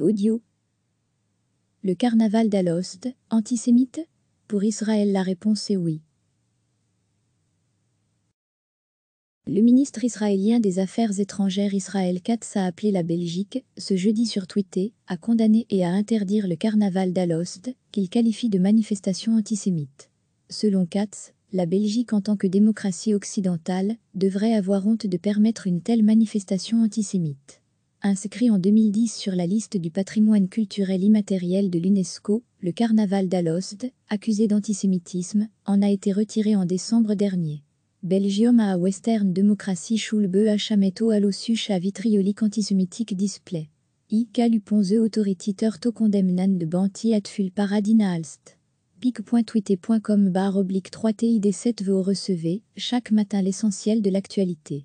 Audio. Le carnaval d'Alost, antisémite Pour Israël, la réponse est oui. Le ministre israélien des Affaires étrangères Israël Katz a appelé la Belgique, ce jeudi sur Twitter, à condamner et à interdire le carnaval d'Alost, qu'il qualifie de manifestation antisémite. Selon Katz, la Belgique en tant que démocratie occidentale devrait avoir honte de permettre une telle manifestation antisémite. Inscrit en 2010 sur la liste du patrimoine culturel immatériel de l'UNESCO, le carnaval d'Alost, accusé d'antisémitisme, en a été retiré en décembre dernier. Belgium a Western Democracy Schulbe à Chametto à Vitriolique antisémitique display. I. Caluponze Authority Turto Condemnan de Banti Atful Paradina paradinalst. Pic.twitter.com oblique 3 TID7 vous recevez chaque matin l'essentiel de l'actualité.